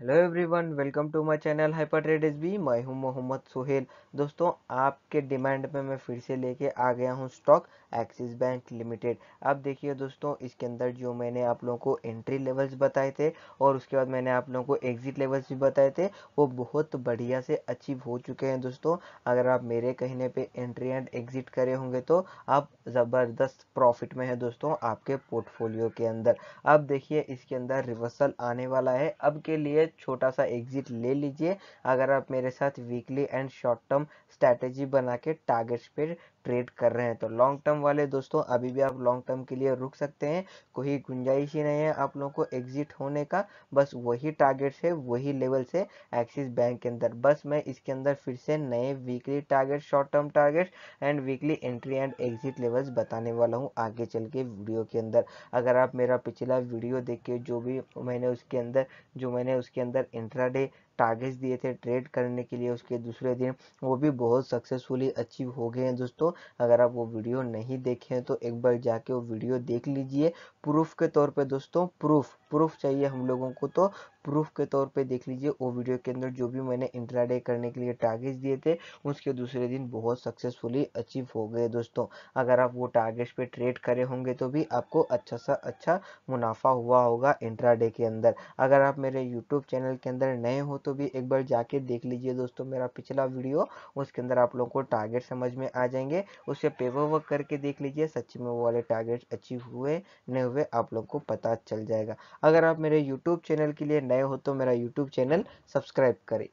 hello everyone welcome to my channel hyper trade S B मैं हूँ मोहम्मद सोहेल दोस्तों आपके डिमांड पे मैं फिर से लेके आ गया हूँ स्टॉक एक्सिस बैंक लिमिटेड अब देखिए दोस्तों इसके अंदर जो मैंने आप लोगों को एंट्री लेवल्स बताए थे और उसके बाद मैंने आप लोगों को एग्जिट लेवल्स भी बताए थे वो बहुत बढ़िया से अचीव हो चुके हैं दोस्तों अगर आप मेरे कहने पर एंट्री एंड एग्जिट करे होंगे तो आप ज़बरदस्त प्रॉफिट में है दोस्तों आपके पोर्टफोलियो के अंदर अब देखिए इसके अंदर रिवर्सल आने वाला है अब के लिए छोटा सा एग्जिट ले लीजिए अगर आप मेरे साथ weekly and short term strategy बना के टारगेट्स पे ट्रेड कर रहे हैं तो लॉन्ग टर्म वाले दोस्तों अभी भी आप लॉन्ग टर्म के लिए रुक सकते हैं कोई गुंजाइश ही नहीं है आप लोगों को एग्जिट होने का बस वही टारगेट्स है वही लेवल से एक्सिस बैंक के अंदर बस मैं इसके अंदर फिर से नए weekly target short term target and weekly entry and exit levels बताने वाला हूँ आगे चल के वीडियो के अंदर अगर आप मेरा पिछला वीडियो देख के जो भी मैंने उसके अंदर जो मैंने उसके के अंदर इंट्राडे टारगेट्स दिए थे ट्रेड करने के लिए उसके दूसरे दिन वो भी बहुत सक्सेसफुली अचीव हो गए हैं दोस्तों अगर आप वो वीडियो नहीं देखे हैं तो एक बार जाके वो वीडियो देख लीजिए प्रूफ के तौर पे दोस्तों प्रूफ प्रूफ चाहिए हम लोगों को तो प्रूफ के तौर पे देख लीजिए वो वीडियो के अंदर जो भी मैंने इंट्राडे करने के लिए टारगेट्स दिए थे उसके दूसरे दिन बहुत सक्सेसफुली अचीव हो गए दोस्तों अगर आप वो टारगेट्स पे ट्रेड करे होंगे तो भी आपको अच्छा सा अच्छा मुनाफा हुआ होगा इंट्राडे के अंदर अगर आप मेरे यूट्यूब चैनल के अंदर नए हो तो दोस्तों भी एक बार जाके देख लीजिए दोस्तों मेरा पिछला वीडियो उसके अंदर आप लोगों को टारगेट समझ में आ जाएंगे उससे पेपर वर्क करके देख लीजिए सच में वो वाले टारगेट अचीव हुए नहीं हुए आप लोगों को पता चल जाएगा अगर आप मेरे यूट्यूब चैनल के लिए नए हो तो मेरा यूट्यूब चैनल सब्सक्राइब करें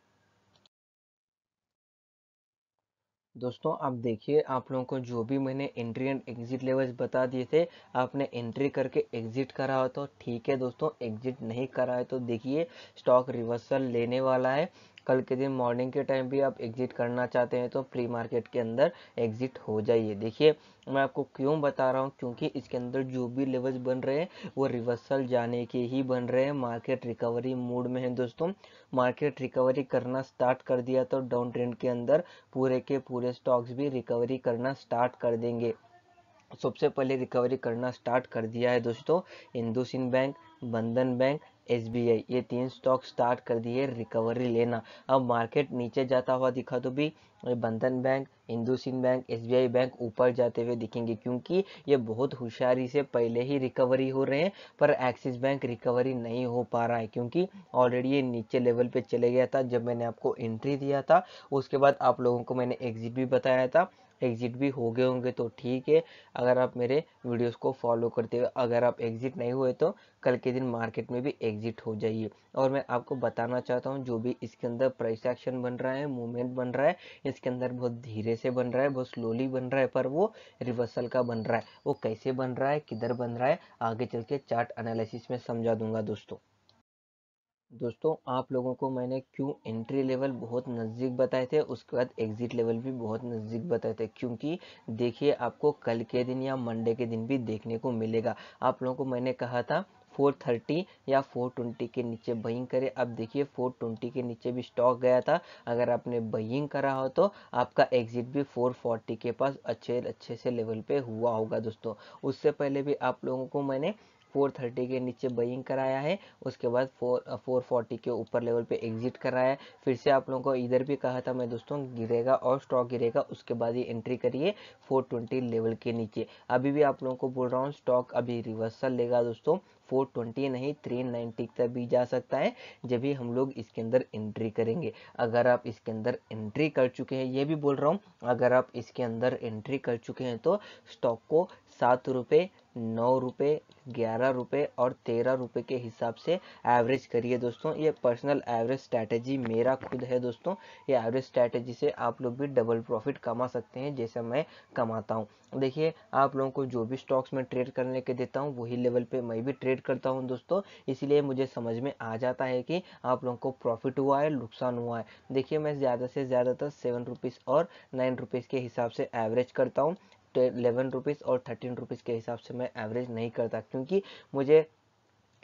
दोस्तों आप देखिए आप लोगों को जो भी मैंने एंट्री एंड एग्जिट लेवल्स बता दिए थे आपने एंट्री करके एग्जिट करा हो तो ठीक है दोस्तों एग्जिट नहीं करा है तो देखिए स्टॉक रिवर्सल लेने वाला है कल के दिन मॉर्निंग के टाइम भी आप एग्जिट करना चाहते हैं तो प्री मार्केट के अंदर एग्जिट हो जाइए देखिए मैं आपको क्यों बता रहा हूँ क्योंकि इसके अंदर जो भी लेवल्स बन रहे हैं वो रिवर्सल जाने के ही बन रहे हैं मार्केट रिकवरी मूड में है दोस्तों मार्केट रिकवरी करना स्टार्ट कर दिया तो डाउन ट्रेंड के अंदर पूरे के पूरे स्टॉक्स भी रिकवरी करना स्टार्ट कर देंगे सबसे पहले रिकवरी करना स्टार्ट कर दिया है दोस्तों इंदुसिन बैंक बंधन बैंक एस ये तीन स्टॉक स्टार्ट कर दिए रिकवरी लेना अब मार्केट नीचे जाता हुआ दिखा तो भी बंधन बैंक सिंह बैंक एस बैंक ऊपर जाते हुए दिखेंगे क्योंकि ये बहुत होशियारी से पहले ही रिकवरी हो रहे हैं पर एक्सिस बैंक रिकवरी नहीं हो पा रहा है क्योंकि ऑलरेडी ये नीचे लेवल पे चले गया था जब मैंने आपको एंट्री दिया था उसके बाद आप लोगों को मैंने एग्जिट भी बताया था एग्जिट भी हो गए होंगे तो ठीक है अगर आप मेरे वीडियोस को फॉलो करते हो अगर आप एग्जिट नहीं हुए तो कल के दिन मार्केट में भी एग्जिट हो जाइए और मैं आपको बताना चाहता हूँ जो भी इसके अंदर प्राइस एक्शन बन रहा है मूवमेंट बन रहा है इसके अंदर बहुत धीरे से बन रहा है बहुत स्लोली बन रहा है पर वो रिवर्सल का बन रहा है वो कैसे बन रहा है किधर बन रहा है आगे चल के चार्ट एनालिसिस में समझा दूंगा दोस्तों दोस्तों आप लोगों को मैंने क्यों एंट्री लेवल बहुत नज़दीक बताए थे उसके बाद एग्ज़िट लेवल भी बहुत नज़दीक बताए थे क्योंकि देखिए आपको कल के दिन या मंडे के दिन भी देखने को मिलेगा आप लोगों को मैंने कहा था 430 या 420 के नीचे बइंग करें अब देखिए 420 के नीचे भी स्टॉक गया था अगर आपने बइंग करा हो तो आपका एग्जिट भी 440 के पास अच्छे अच्छे से लेवल पे हुआ होगा दोस्तों उससे पहले भी आप लोगों को मैंने 430 के नीचे बइंग कराया है उसके बाद 4 440 के ऊपर लेवल पे एग्जिट कराया है फिर से आप लोगों को इधर भी कहा था मैं दोस्तों गिरेगा और स्टॉक गिरेगा उसके बाद ही एंट्री करिए 420 लेवल के नीचे अभी भी आप लोगों को बोल रहा हूँ स्टॉक अभी रिवर्सल लेगा दोस्तों 420 नहीं 390 तक भी जा सकता है जब भी हम लोग इसके अंदर एंट्री करेंगे अगर आप इसके अंदर एंट्री कर चुके हैं ये भी बोल रहा हूँ अगर आप इसके अंदर एंट्री कर चुके हैं तो स्टॉक को सात रुपये नौ रुपये ग्यारह रुपये और तेरह रुपये के हिसाब से एवरेज करिए दोस्तों ये पर्सनल एवरेज स्ट्रैटेजी मेरा खुद है दोस्तों ये एवरेज स्ट्रैटेजी से आप लोग भी डबल प्रॉफिट कमा सकते हैं जैसे मैं कमाता हूँ देखिए आप लोगों को जो भी स्टॉक्स में ट्रेड करने के देता हूँ वही लेवल पर मैं भी ट्रेड करता हूँ दोस्तों इसीलिए मुझे समझ में आ जाता है कि आप लोगों को प्रॉफिट हुआ है नुकसान हुआ है देखिए मैं ज़्यादा से ज़्यादातर सेवन रुपीज़ और नाइन रुपीज़ के हिसाब से एवरेज करता हूँ इलेवन रुपीज़ और थर्टीन रुपीज़ के हिसाब से मैं एवरेज नहीं करता क्योंकि मुझे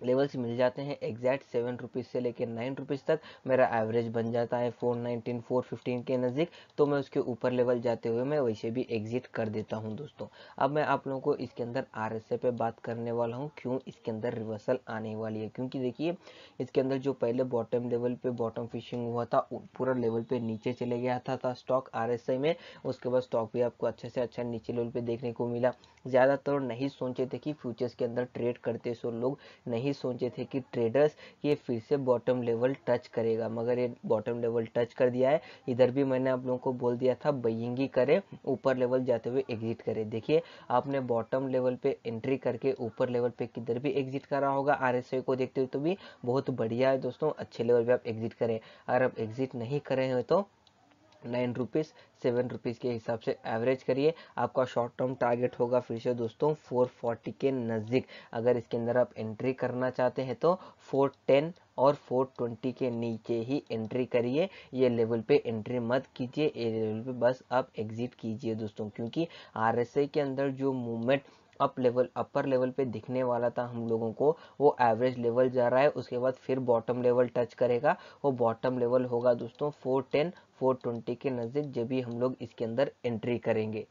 लेवल्स मिल जाते हैं एग्जैक्ट सेवन रुपीज़ से लेकर नाइन रुपीज़ तक मेरा एवरेज बन जाता है फोर नाइनटीन फोर फिफ्टीन के नज़दीक तो मैं उसके ऊपर लेवल जाते हुए मैं वैसे भी एग्जिट कर देता हूं दोस्तों अब मैं आप लोगों को इसके अंदर आर एस पे बात करने वाला हूं क्यों इसके अंदर रिवर्सल आने वाली है क्योंकि देखिए इसके अंदर जो पहले बॉटम लेवल पे बॉटम फिशिंग हुआ था पूरा लेवल पे नीचे चले गया था, था स्टॉक आर में उसके बाद स्टॉक भी आपको अच्छे से अच्छा नीचे लेवल पे देखने को मिला ज़्यादातर नहीं सोचे थे कि फ्यूचर्स के अंदर ट्रेड करते सो लोग नहीं यही सोचे थे कि ट्रेडर्स ये फिर से बॉटम लेवल टच करेगा मगर ये बॉटम लेवल टच कर दिया है इधर भी मैंने आप लोगों को बोल दिया था बइंग ही करें ऊपर लेवल जाते हुए एग्जिट करें देखिए आपने बॉटम लेवल पे एंट्री करके ऊपर लेवल पे किधर भी एग्जिट करा होगा आर को देखते हुए तो भी बहुत बढ़िया है दोस्तों अच्छे लेवल पर आप एग्जिट करें अगर आप एग्जिट नहीं करें तो नाइन रुपीज़ सेवन रुपीज़ के हिसाब से एवरेज करिए आपका शॉर्ट टर्म टारगेट होगा फिर से दोस्तों फोर फोर्टी के नज़दीक अगर इसके अंदर आप एंट्री करना चाहते हैं तो फोर टेन और 420 के नीचे ही एंट्री करिए ये लेवल पे एंट्री मत कीजिए ये लेवल पे बस आप एग्जिट कीजिए दोस्तों क्योंकि आर के अंदर जो movement up level upper level पे दिखने वाला था हम लोगों को वो एवरेज लेवल जा रहा है उसके बाद फिर बॉटम लेवल टच करेगा वो बॉटम लेवल होगा दोस्तों 410 420 के नज़दीक जब भी हम लोग इसके अंदर एंट्री करेंगे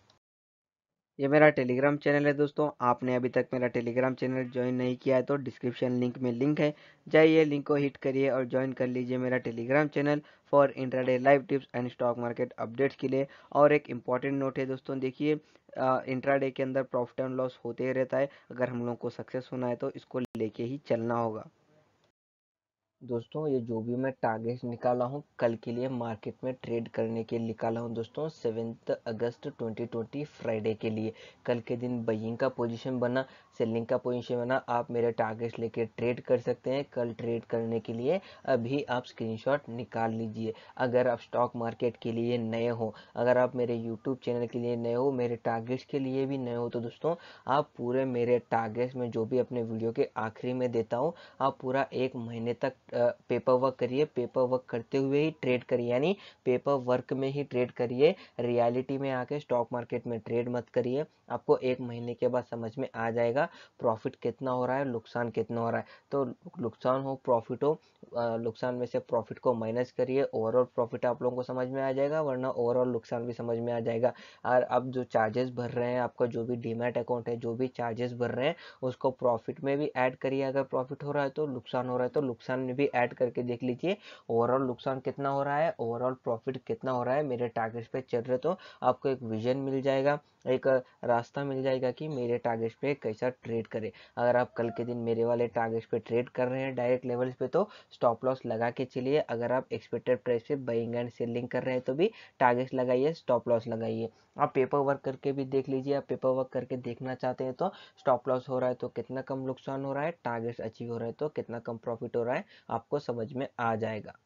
ये मेरा टेलीग्राम चैनल है दोस्तों आपने अभी तक मेरा टेलीग्राम चैनल ज्वाइन नहीं किया है तो डिस्क्रिप्शन लिंक में लिंक है जाइए लिंक को हिट करिए और ज्वाइन कर लीजिए मेरा telegram channel for intraday live tips and stock market updates के लिए और एक इम्पॉर्टेंट नोट है दोस्तों देखिए इंट्राडे के अंदर प्रॉफिट एंड लॉस होते ही रहता है अगर हम लोगों को सक्सेस होना है तो इसको लेके ही चलना होगा दोस्तों ये जो भी मैं टारगेट निकाला हूँ कल के लिए मार्केट में ट्रेड करने के लिए निकाला हूँ दोस्तों सेवेंथ अगस्त 2020 फ्राइडे के लिए कल के दिन बइंग का पोजीशन बना सेलिंग का पोजीशन बना आप मेरे टारगेट लेके ट्रेड कर सकते हैं कल ट्रेड करने के लिए अभी आप स्क्रीनशॉट निकाल लीजिए अगर आप स्टॉक मार्केट के लिए नए हो अगर आप मेरे यूट्यूब चैनल के लिए नए हो मेरे टारगेट्स के लिए भी नए हो तो दोस्तों आप पूरे मेरे टारगेट्स में जो भी अपने वीडियो के आखिरी में देता हूँ आप पूरा एक महीने तक पेपर वर्क करिए पेपर वर्क करते हुए ही ट्रेड करिए यानी पेपर वर्क में ही ट्रेड करिए रियलिटी में आके स्टॉक मार्केट में ट्रेड मत करिए आपको एक महीने के बाद समझ में आ जाएगा प्रॉफिट कितना हो रहा है नुकसान कितना हो रहा है तो नुकसान हो प्रॉफिट हो नुकसान में से प्रॉफिट को माइनस करिए ओवरऑल प्रॉफिट आप लोगों को समझ में आ जाएगा वरना ओवरऑल नुकसान भी समझ में आ जाएगा और अब जो चार्जेस भर रहे हैं आपका जो भी डीमेट अकाउंट है जो भी चार्जेस भर रहे हैं उसको प्रॉफिट में भी ऐड करिए अगर प्रॉफिट हो रहा है तो नुकसान हो रहा है तो नुकसान भी ऐड करके देख लीजिए ओवरऑल नुकसान कितना हो रहा है ओवरऑल प्रॉफिट कितना हो रहा है मेरे टारगेट पे चल रहे तो आपको एक विजन मिल जाएगा एक रास्ता मिल जाएगा कि मेरे टारगेट पे कैसा ट्रेड करें अगर आप कल के दिन मेरे वाले टारगेट पे ट्रेड कर रहे हैं डायरेक्ट लेवल्स पे तो स्टॉप लॉस लगा के चलिए अगर आप एक्सपेक्टेड प्राइस पे बाइंग एंड सेलिंग कर रहे हैं तो भी टारगेट लगाइए स्टॉप लॉस लगाइए आप पेपर वर्क करके भी देख लीजिए आप पेपर वर्क करके देखना चाहते हैं तो स्टॉप लॉस हो रहा है तो कितना कम नुकसान हो रहा है टारगेट अचीव हो रहा है तो कितना कम प्रॉफिट हो रहा है आपको समझ में आ जाएगा